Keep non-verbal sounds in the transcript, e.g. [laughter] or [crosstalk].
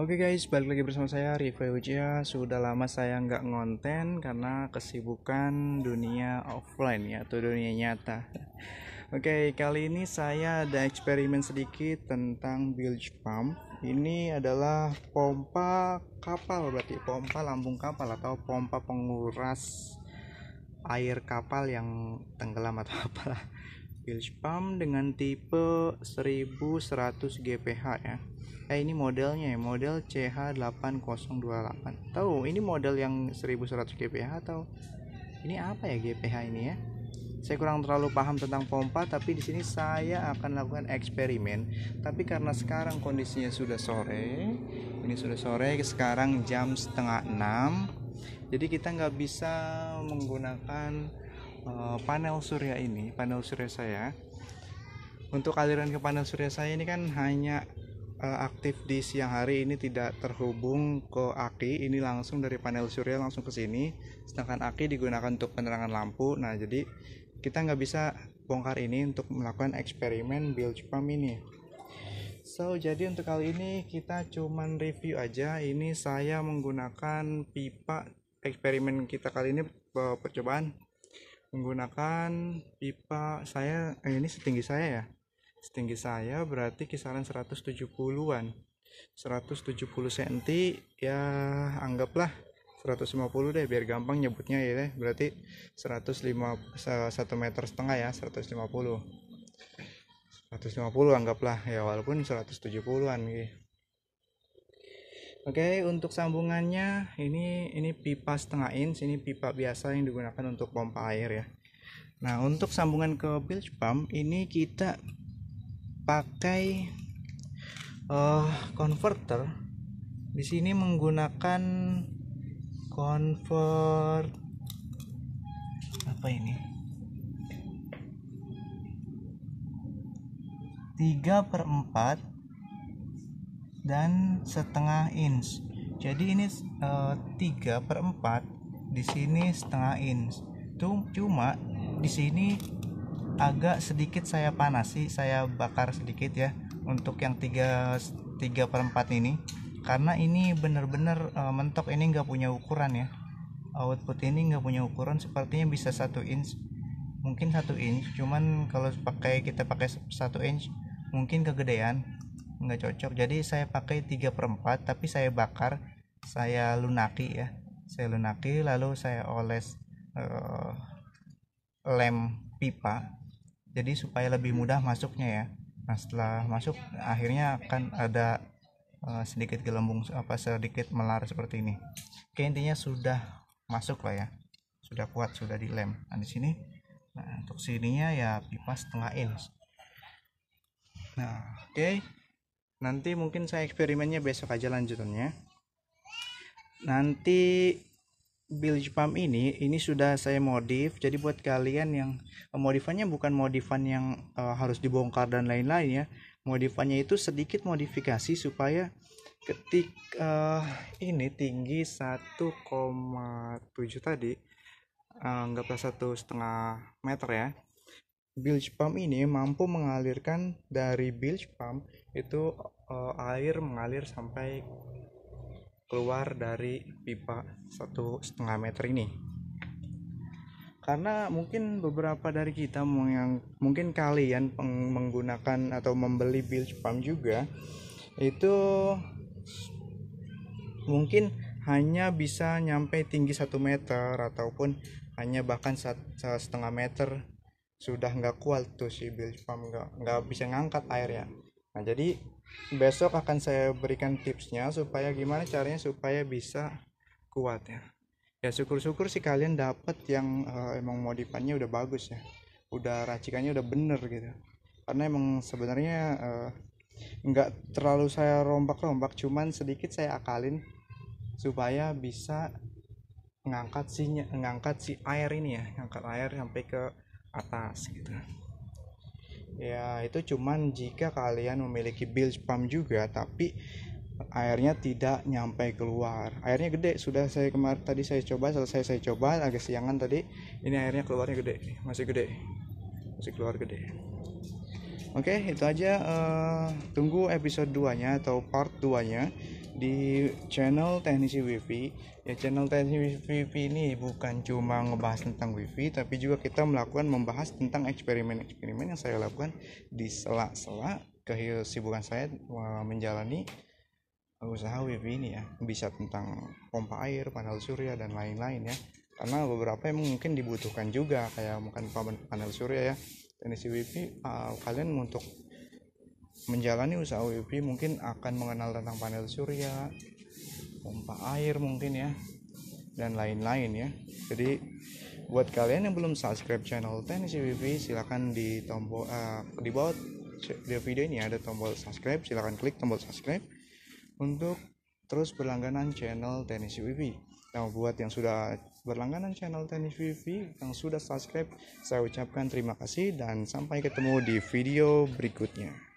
Oke okay guys, balik lagi bersama saya Rifa Ujia. Sudah lama saya nggak ngonten karena kesibukan dunia offline ya atau dunia nyata. Oke, okay, kali ini saya ada eksperimen sedikit tentang bilge pump. Ini adalah pompa kapal berarti pompa lambung kapal atau pompa penguras air kapal yang tenggelam atau [laughs] apa. Bilge pump dengan tipe 1100 GPH ya eh ini modelnya ya model CH8028 tahu ini model yang 1100 GPH atau ini apa ya GPH ini ya saya kurang terlalu paham tentang pompa tapi di sini saya akan lakukan eksperimen tapi karena sekarang kondisinya sudah sore ini sudah sore sekarang jam setengah enam jadi kita nggak bisa menggunakan Eh, panel surya ini panel surya saya untuk aliran ke panel surya saya ini kan hanya eh, aktif di siang hari ini tidak terhubung ke aki ini langsung dari panel surya langsung ke sini sedangkan aki digunakan untuk penerangan lampu nah jadi kita nggak bisa bongkar ini untuk melakukan eksperimen build pump ini So, jadi untuk kali ini kita cuman review aja. Ini saya menggunakan pipa eksperimen kita kali ini eh, percobaan menggunakan pipa saya eh, ini setinggi saya ya setinggi saya berarti kisaran 170-an 170 cm ya anggaplah 150 deh biar gampang nyebutnya ya deh berarti 105 1 meter setengah ya 150 150 anggaplah ya walaupun 170-an gitu Oke, untuk sambungannya ini ini pipa setengah inch, ini pipa biasa yang digunakan untuk pompa air ya. Nah, untuk sambungan ke bilge pump ini kita pakai uh, converter. Di sini menggunakan convert apa ini? 3 per 4 dan setengah inch jadi ini eh, tiga per empat di sini setengah inch cuma di sini agak sedikit saya panasi saya bakar sedikit ya untuk yang tiga 3 per empat ini karena ini bener-bener e, eh, mentok ini nggak punya ukuran ya output ini nggak punya ukuran sepertinya bisa satu inch mungkin satu inch cuman kalau pakai kita pakai satu inch mungkin kegedean nggak cocok jadi saya pakai 3 per 4 tapi saya bakar saya lunaki ya saya lunaki lalu saya oles uh, lem pipa jadi supaya lebih mudah masuknya ya nah setelah masuk akhirnya akan ada uh, sedikit gelembung apa sedikit melar seperti ini oke intinya sudah masuk lah ya sudah kuat sudah dilem nah di sini nah untuk sininya ya pipa setengah inch nah oke okay nanti mungkin saya eksperimennya besok aja lanjutannya nanti bilge pump ini ini sudah saya modif jadi buat kalian yang modifannya bukan modifan yang uh, harus dibongkar dan lain-lain ya modifannya itu sedikit modifikasi supaya ketik uh, ini tinggi 1,7 tadi uh, eh, anggaplah satu setengah meter ya bilge pump ini mampu mengalirkan dari bilge pump itu uh, air mengalir sampai keluar dari pipa satu setengah meter ini karena mungkin beberapa dari kita yang mungkin kalian menggunakan atau membeli bilge pump juga itu mungkin hanya bisa nyampe tinggi satu meter ataupun hanya bahkan setengah meter sudah nggak kuat tuh si build pump nggak nggak bisa ngangkat air ya, nah jadi besok akan saya berikan tipsnya supaya gimana caranya supaya bisa kuat ya ya syukur-syukur sih kalian dapat yang uh, emang modifannya udah bagus ya udah racikannya udah bener gitu karena emang sebenarnya uh, nggak terlalu saya rombak-rombak cuman sedikit saya akalin supaya bisa ngangkat si ngangkat si air ini ya ngangkat air sampai ke atas gitu ya itu cuman jika kalian memiliki bilge pump juga tapi airnya tidak nyampe keluar airnya gede sudah saya kemarin tadi saya coba selesai saya coba agak siangan tadi ini airnya keluarnya gede masih gede masih keluar gede oke itu aja uh, tunggu episode 2 nya atau part 2 nya di channel teknisi wifi ya channel teknisi wifi ini bukan cuma ngebahas tentang wifi tapi juga kita melakukan membahas tentang eksperimen-eksperimen yang saya lakukan di sela-sela kesibukan saya eh, menjalani usaha wifi ini ya bisa tentang pompa air panel surya dan lain-lain ya karena beberapa yang mungkin dibutuhkan juga kayak makan panel surya ya teknisi wifi uh, kalian untuk menjalani usaha UIP mungkin akan mengenal tentang panel surya pompa air mungkin ya dan lain-lain ya jadi buat kalian yang belum subscribe channel tenis UIP silahkan di tombol uh, di bawah di video ini ada tombol subscribe silahkan klik tombol subscribe untuk terus berlangganan channel tenis UIP Nah, buat yang sudah berlangganan channel Tenis Vivi, yang sudah subscribe, saya ucapkan terima kasih dan sampai ketemu di video berikutnya.